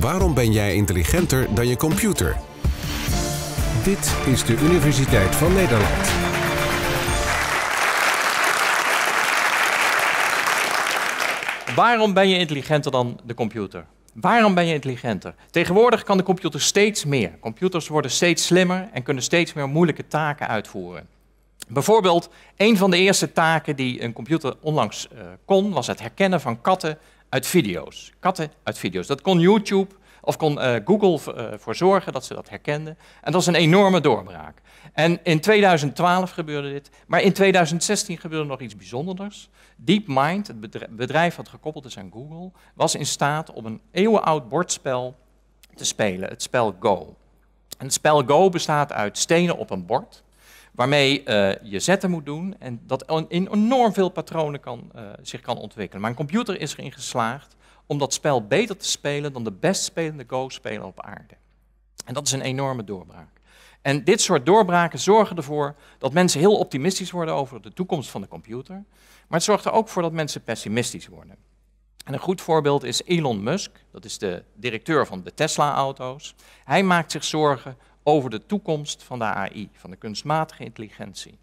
Waarom ben jij intelligenter dan je computer? Dit is de Universiteit van Nederland. Waarom ben je intelligenter dan de computer? Waarom ben je intelligenter? Tegenwoordig kan de computer steeds meer. Computers worden steeds slimmer en kunnen steeds meer moeilijke taken uitvoeren. Bijvoorbeeld, een van de eerste taken die een computer onlangs eh, kon, was het herkennen van katten uit video's. Katten uit video's. Dat kon YouTube of kon eh, Google uh, voor zorgen dat ze dat herkenden. En dat was een enorme doorbraak. En in 2012 gebeurde dit, maar in 2016 gebeurde nog iets bijzonders. DeepMind, het bedrijf, bedrijf dat gekoppeld is aan Google, was in staat om een eeuwenoud bordspel te spelen, het spel Go. En het spel Go bestaat uit stenen op een bord. Waarmee eh, je zetten moet doen en dat in enorm veel patronen kan, eh, zich kan ontwikkelen. Maar een computer is erin geslaagd om dat spel beter te spelen dan de best spelende Go-speler op aarde. En dat is een enorme doorbraak. En dit soort doorbraken zorgen ervoor dat mensen heel optimistisch worden over de toekomst van de computer. Maar het zorgt er ook voor dat mensen pessimistisch worden. En een goed voorbeeld is Elon Musk, dat is de directeur van de Tesla-auto's. Hij maakt zich zorgen over de toekomst van de AI, van de kunstmatige intelligentie.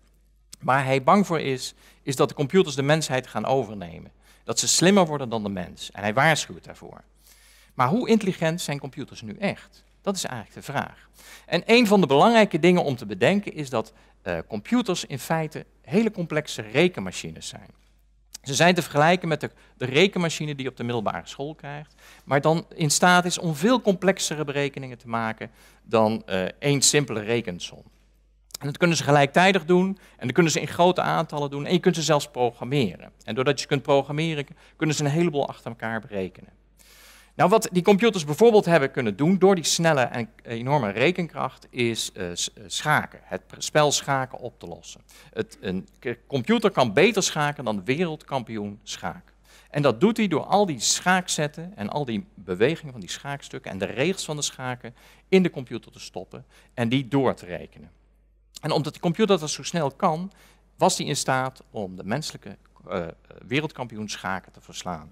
Waar hij bang voor is, is dat de computers de mensheid gaan overnemen. Dat ze slimmer worden dan de mens. En hij waarschuwt daarvoor. Maar hoe intelligent zijn computers nu echt? Dat is eigenlijk de vraag. En een van de belangrijke dingen om te bedenken is dat eh, computers in feite hele complexe rekenmachines zijn. Ze zijn te vergelijken met de, de, rekenmachine die je op de middelbare school krijgt, maar dan in staat is om veel complexere berekeningen te maken dan uh, één simpele rekensom. En dat kunnen ze gelijktijdig doen en dat kunnen ze in grote aantallen doen en je kunt ze zelfs programmeren. En doordat je kunt programmeren, kunnen ze een heleboel achter elkaar berekenen. Nou, wat die computers bijvoorbeeld hebben kunnen doen door die snelle en enorme rekenkracht, is eh, eh, schaken, het spel schaken op te lossen. Het, een computer kan beter schaken dan wereldkampioen schaken. En dat doet hij door al die schaakzetten en al die bewegingen van die schaakstukken en de regels van de schaken in de computer te stoppen en die door te rekenen. En omdat de computer dat zo snel kan, was hij in staat om de menselijke uh, wereldkampioen schaken te verslaan.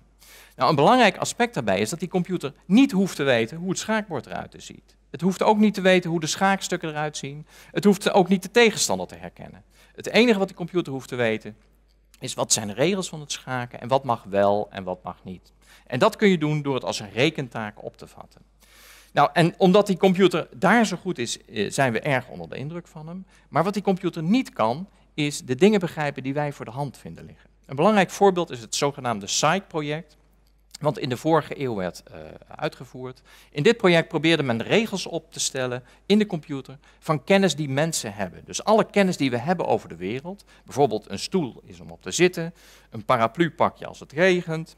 Nou, een belangrijk aspect daarbij is dat die computer niet hoeft te weten hoe het schaakbord eruit ziet. Het hoeft ook niet te weten hoe de schaakstukken eruit zien. Het hoeft ook niet de tegenstander te herkennen. Het enige wat de computer hoeft te weten is wat zijn de regels van het schaken en wat mag wel en wat mag niet. En dat kun je doen door het als een rekentaak op te vatten. Nou, en omdat die computer daar zo goed is, eh, zijn we erg onder de indruk van hem. Maar wat die computer niet kan, is de dingen begrijpen die wij voor de hand vinden liggen. Een belangrijk voorbeeld is het zogenaamde SITE-project, want in de vorige eeuw werd uh, uitgevoerd. In dit project probeerde men regels op te stellen in de computer van kennis die mensen hebben. Dus alle kennis die we hebben over de wereld, bijvoorbeeld een stoel is om op te zitten, een paraplu pak je als het regent,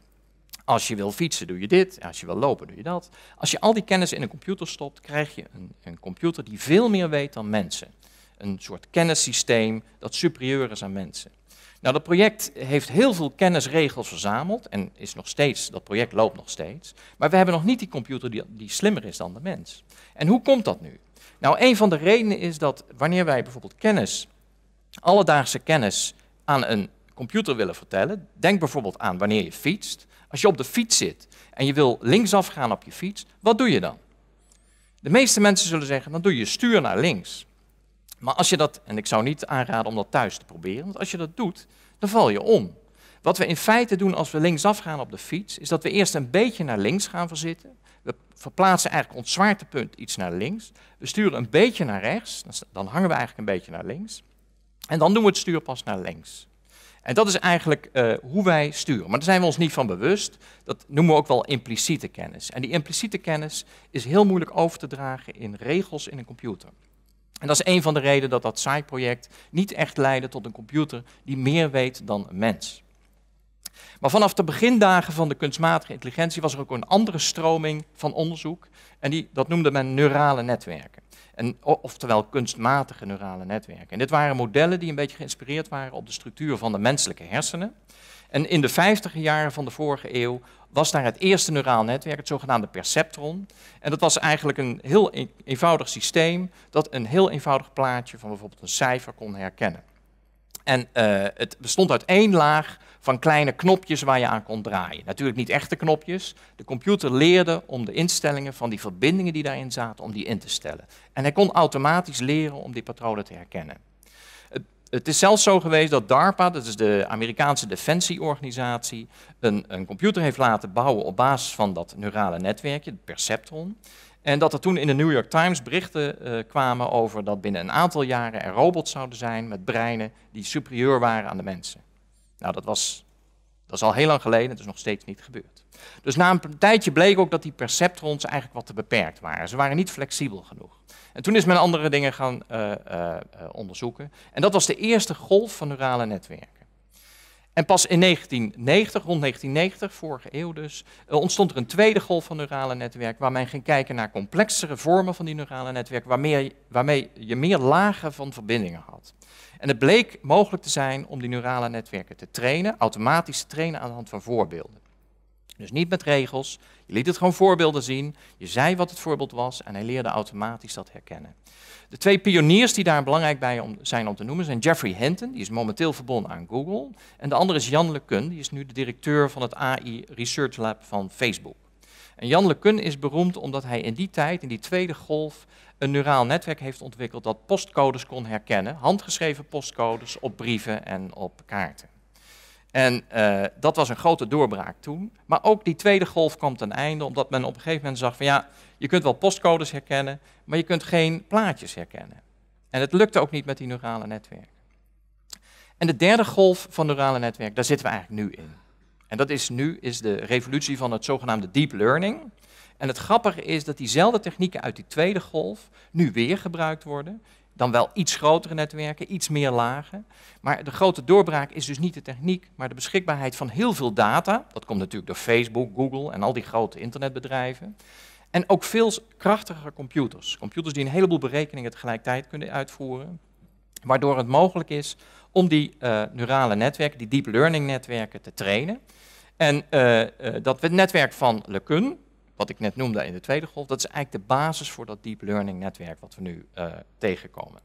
als je wil fietsen doe je dit, als je wil lopen doe je dat. Als je al die kennis in een computer stopt, krijg je een, een computer die veel meer weet dan mensen. Een soort kennissysteem dat superieur is aan mensen. Nou, dat project heeft heel veel kennisregels verzameld en is nog steeds, dat project loopt nog steeds. Maar we hebben nog niet die computer die, slimmer is dan de mens. En hoe komt dat nu? Nou, een van de redenen is dat wanneer wij bijvoorbeeld kennis, alledaagse kennis, aan een computer willen vertellen, denk bijvoorbeeld aan wanneer je fietst. Als je op de fiets zit en je wil linksaf gaan op je fiets, wat doe je dan? De meeste mensen zullen zeggen, dan doe je stuur naar links. Maar als je dat, en ik zou niet aanraden om dat thuis te proberen, want als je dat doet, dan val je om. Wat we in feite doen als we linksaf gaan op de fiets, is dat we eerst een beetje naar links gaan verzitten. We verplaatsen eigenlijk ons zwaartepunt iets naar links. We sturen een beetje naar rechts, dan hangen we eigenlijk een beetje naar links. En dan doen we het stuur pas naar links. En dat is eigenlijk eh, hoe wij sturen. Maar daar zijn we ons niet van bewust. Dat noemen we ook wel impliciete kennis. En die impliciete kennis is heel moeilijk over te dragen in regels in een computer. En dat is een van de redenen dat dat SAI-project niet echt leidde tot een computer die meer weet dan een mens. Maar vanaf de begindagen van de kunstmatige intelligentie was er ook een andere stroming van onderzoek. En die, dat noemde men neurale netwerken. En, oftewel kunstmatige neurale netwerken. En dit waren modellen die een beetje geïnspireerd waren op de structuur van de menselijke hersenen. En in de 50 jaren van de vorige eeuw was daar het eerste neuraal netwerk, het zogenaamde perceptron. En dat was eigenlijk een heel e, eenvoudig systeem dat een heel eenvoudig plaatje van bijvoorbeeld een cijfer kon herkennen. En eh, het bestond uit één laag van kleine knopjes waar je aan kon draaien. Natuurlijk niet echte knopjes. De computer leerde om de instellingen van die verbindingen die daarin zaten, om die in te stellen. En hij kon automatisch leren om die patronen te herkennen. Het, is zelfs zo geweest dat DARPA, dat is de Amerikaanse defensieorganisatie, een, een computer heeft laten bouwen op basis van dat neurale netwerkje, het perceptron. En dat er toen in de New York Times berichten eh, kwamen over dat binnen een aantal jaren er robots zouden zijn met breinen die superieur waren aan de mensen. Nou, dat, was, dat is al heel lang geleden, het is nog steeds niet gebeurd. Dus na een tijdje bleek ook dat die perceptrons eigenlijk wat te beperkt waren. Ze waren niet flexibel genoeg. En toen is men andere dingen gaan eh, eh, eh, onderzoeken. En dat was de eerste golf van neurale netwerken. En pas in 1990, rond 1990, vorige eeuw dus, eh, ontstond er een tweede golf van neurale netwerk, waar men ging kijken naar complexere vormen van die neurale netwerk, waarmee, waarmee je meer lagen van verbindingen had. En het bleek mogelijk te zijn om die neurale netwerken te trainen, automatisch te trainen aan de hand van voorbeelden. Dus niet met regels. Je liet het gewoon voorbeelden zien. Je zei wat het voorbeeld was en hij leerde automatisch dat herkennen. De twee pioniers die daar belangrijk bij zijn om te noemen zijn Jeffrey Hinton, die is momenteel verbonden aan Google. En de andere is Jan LeCun, die is nu de directeur van het AI Research Lab van Facebook. En Jan LeCun is beroemd omdat hij in die tijd, in die tweede golf, een neuraal netwerk heeft ontwikkeld dat postcodes kon herkennen, handgeschreven postcodes op brieven en op kaarten. En eh, dat was een grote doorbraak toen. Maar ook die tweede golf kwam ten einde, omdat men op een gegeven moment zag van ja, je kunt wel postcodes herkennen, maar je kunt geen plaatjes herkennen. En het lukte ook niet met die neurale netwerken. En de derde golf van neurale netwerk, daar zitten we eigenlijk nu in. En dat is nu is de revolutie van het zogenaamde deep learning. En het grappige is dat diezelfde technieken uit die tweede golf nu weer gebruikt worden dan wel iets grotere netwerken, iets meer lagen. Maar de grote doorbraak is dus niet de techniek, maar de beschikbaarheid van heel veel data. Dat komt natuurlijk door Facebook, Google en al die grote internetbedrijven. En ook veel krachtiger computers. Computers die een heleboel berekeningen tegelijkertijd kunnen uitvoeren. Waardoor het mogelijk is om die eh, neurale netwerken, die deep learning netwerken, te trainen. En eh, eh, dat netwerk van Lecun, wat ik net noemde in de tweede golf, dat is eigenlijk de basis voor dat deep learning netwerk wat we nu eh, tegenkomen.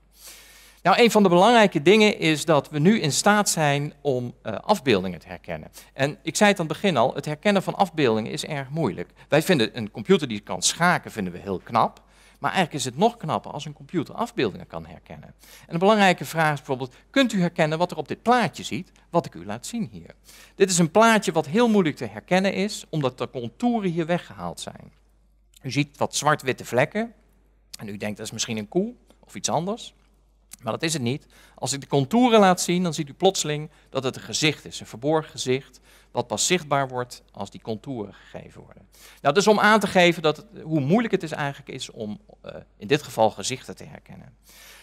Nou, een van de belangrijke dingen is dat we nu in staat zijn om eh, afbeeldingen te herkennen. En ik zei het aan het begin al, het herkennen van afbeeldingen is erg moeilijk. Wij vinden een computer die kan schaken, vinden we heel knap. Maar eigenlijk is het nog knapper als een computer afbeeldingen kan herkennen. En een belangrijke vraag is bijvoorbeeld, kunt u herkennen wat er op dit plaatje ziet, wat ik u laat zien hier? Dit is een plaatje wat heel moeilijk te herkennen is, omdat de contouren hier weggehaald zijn. U ziet wat zwart-witte vlekken en u denkt dat is misschien een koe of iets anders. Maar dat is het niet. Als ik de contouren laat zien, dan ziet u plotseling dat het een gezicht is, een verborgen gezicht wat pas zichtbaar wordt als die contouren gegeven worden. Nou, dus om aan te geven dat, hoe moeilijk het is eigenlijk is om eh, in dit geval gezichten te herkennen.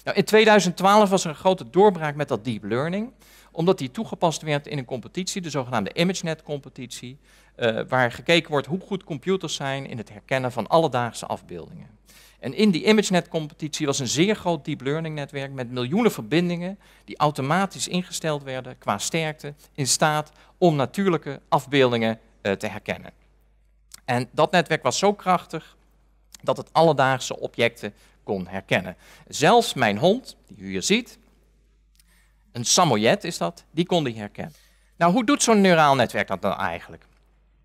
Nou, in 2012 was er een grote doorbraak met dat deep learning, omdat die toegepast werd in een competitie, de zogenaamde ImageNet-competitie, eh, waar gekeken wordt hoe goed computers zijn in het herkennen van alledaagse afbeeldingen. En in die ImageNet-competitie was een zeer groot deep learning netwerk met miljoenen verbindingen die automatisch ingesteld werden qua sterkte in staat om natuurlijke afbeeldingen eh, te herkennen. En dat netwerk was zo krachtig dat het alledaagse objecten kon herkennen. Zelfs mijn hond, die u hier ziet, een Samoyed is dat, die kon die herkennen. Nou, hoe doet zo'n neuraal netwerk dat dan nou eigenlijk?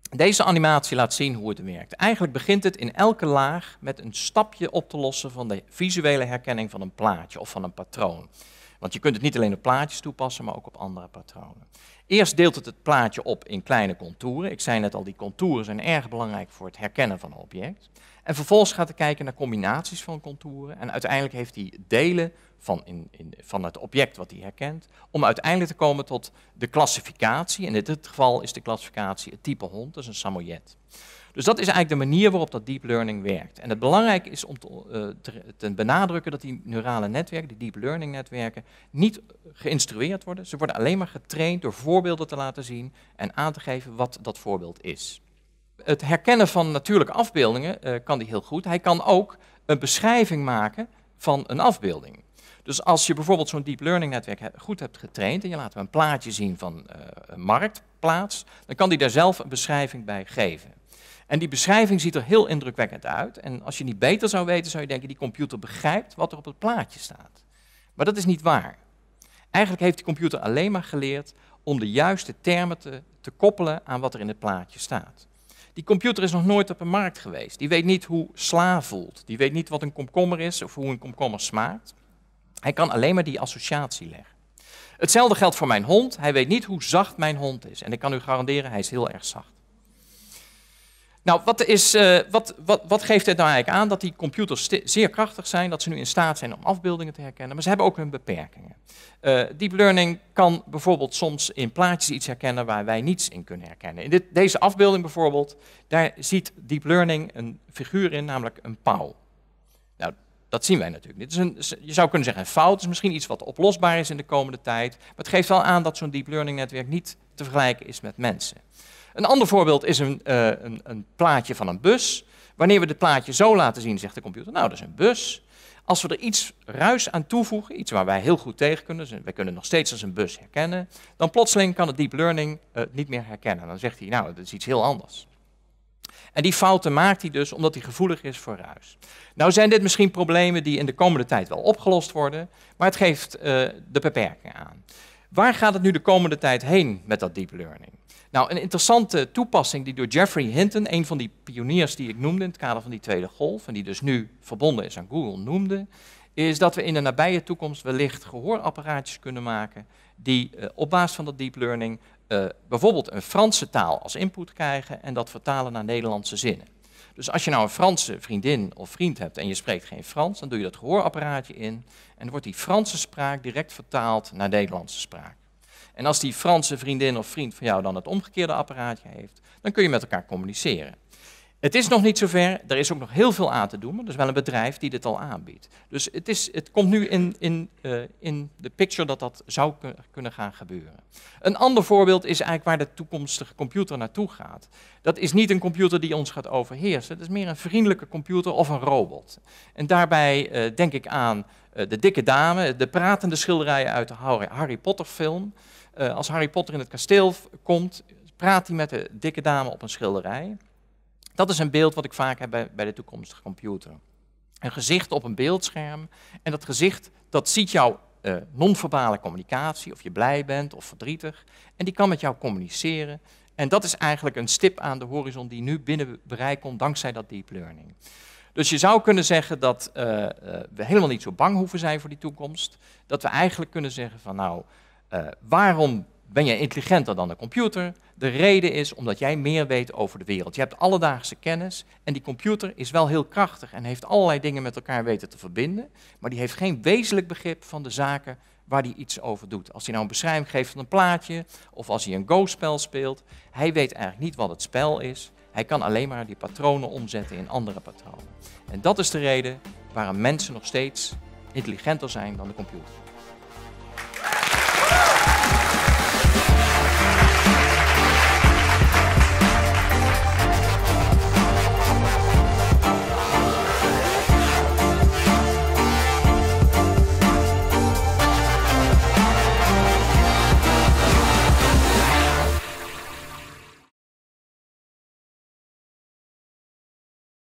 Deze animatie laat zien hoe het werkt. Eigenlijk begint het in elke laag met een stapje op te lossen van de visuele herkenning van een plaatje of van een patroon. Want je kunt het niet alleen op plaatjes toepassen, maar ook op andere patronen. Eerst deelt het het plaatje op in kleine contouren. Ik zei net al, die contouren zijn erg belangrijk voor het herkennen van een object. En vervolgens gaat het kijken naar combinaties van contouren. En uiteindelijk heeft hij delen van, in, in, van het object wat hij herkent, om uiteindelijk te komen tot de klassificatie. En in dit geval is de klassificatie het type hond, dat is een Samoyed. Dus dat is eigenlijk de manier waarop dat deep learning werkt. En het belangrijke is om eh, te, benadrukken dat die neurale netwerken, die deep learning netwerken, niet geïnstrueerd worden. Ze worden alleen maar getraind door voorbeelden te laten zien en aan te geven wat dat voorbeeld is. Het herkennen van natuurlijke afbeeldingen eh, kan die heel goed. Hij kan ook een beschrijving maken van een afbeelding. Dus als je bijvoorbeeld zo'n deep learning netwerk goed hebt getraind en je laat hem een plaatje zien van eh, een marktplaats, dan kan hij daar zelf een beschrijving bij geven. En die beschrijving ziet er heel indrukwekkend uit. En als je niet beter zou weten, zou je denken, die computer begrijpt wat er op het plaatje staat. Maar dat is niet waar. Eigenlijk heeft die computer alleen maar geleerd om de juiste termen te, te koppelen aan wat er in het plaatje staat. Die computer is nog nooit op een markt geweest. Die weet niet hoe sla voelt. Die weet niet wat een komkommer is of hoe een komkommer smaakt. Hij kan alleen maar die associatie leggen. Hetzelfde geldt voor mijn hond. Hij weet niet hoe zacht mijn hond is. En ik kan u garanderen, hij is heel erg zacht. Nou, wat, is, eh, wat, wat, wat, geeft dit nou eigenlijk aan? Dat die computers zeer krachtig zijn, dat ze nu in staat zijn om afbeeldingen te herkennen, maar ze hebben ook hun beperkingen. Eh, deep learning kan bijvoorbeeld soms in plaatjes iets herkennen waar wij niets in kunnen herkennen. In dit, deze afbeelding bijvoorbeeld, daar ziet deep learning een figuur in, namelijk een pauw. Nou, dat zien wij natuurlijk niet. is een, je zou kunnen zeggen een fout, is misschien iets wat oplosbaar is in de komende tijd, maar het geeft wel aan dat zo'n deep learning netwerk niet te vergelijken is met mensen. Een ander voorbeeld is een, eh, een, een plaatje van een bus. Wanneer we het plaatje zo laten zien, zegt de computer, nou, dat is een bus. Als we er iets ruis aan toevoegen, iets waar wij heel goed tegen kunnen, dus wij kunnen nog steeds als een bus herkennen, dan plotseling kan het deep learning het eh, niet meer herkennen. Dan zegt hij, nou, dat is iets heel anders. En die fouten maakt hij dus omdat hij gevoelig is voor ruis. Nou zijn dit misschien problemen die in de komende tijd wel opgelost worden, maar het geeft eh, de beperkingen aan. Waar gaat het nu de komende tijd heen met dat deep learning? Nou, een interessante toepassing die door Jeffrey Hinton, een van die pioniers die ik noemde in het kader van die tweede golf, en die dus nu verbonden is aan Google, noemde, is dat we in de nabije toekomst wellicht gehoorapparaatjes kunnen maken die eh, op basis van dat deep learning eh, bijvoorbeeld een Franse taal als input krijgen en dat vertalen naar Nederlandse zinnen. Dus als je nou een Franse vriendin of vriend hebt en je spreekt geen Frans, dan doe je dat gehoorapparaatje in en wordt die Franse spraak direct vertaald naar Nederlandse spraak. En als die Franse vriendin of vriend van jou dan het omgekeerde apparaatje heeft, dan kun je met elkaar communiceren. Het is nog niet zover, er is ook nog heel veel aan te doen, maar er is wel een bedrijf die dit al aanbiedt. Dus het, is, het komt nu in, in, eh, in de picture dat dat zou kunnen gaan gebeuren. Een ander voorbeeld is eigenlijk waar de toekomstige computer naartoe gaat. Dat is niet een computer die ons gaat overheersen, het is meer een vriendelijke computer of een robot. En daarbij eh, denk ik aan eh, de dikke dame, de pratende schilderijen uit de Harry Potter film. als Harry Potter in het kasteel komt, praat hij met de dikke dame op een schilderij. Dat is een beeld wat ik vaak heb bij, de toekomstige computer. Een gezicht op een beeldscherm. En dat gezicht, dat ziet jouw eh, non-verbale communicatie, of je blij bent of verdrietig. En die kan met jou communiceren. En dat is eigenlijk een stip aan de horizon die nu binnen bereik komt dankzij dat deep learning. Dus je zou kunnen zeggen dat eh, eh, we helemaal niet zo bang hoeven zijn voor die toekomst. Dat we eigenlijk kunnen zeggen van nou, waarom ben je intelligenter dan de computer. De reden is omdat jij meer weet over de wereld. Je hebt alledaagse kennis en die computer is wel heel krachtig en heeft allerlei dingen met elkaar weten te verbinden, maar die heeft geen wezenlijk begrip van de zaken waar hij iets over doet. Als hij nou een beschrijving geeft van een plaatje of als hij een Go-spel speelt, hij weet eigenlijk niet wat het spel is. Hij kan alleen maar die patronen omzetten in andere patronen. En dat is de reden waarom mensen nog steeds intelligenter zijn dan de computer.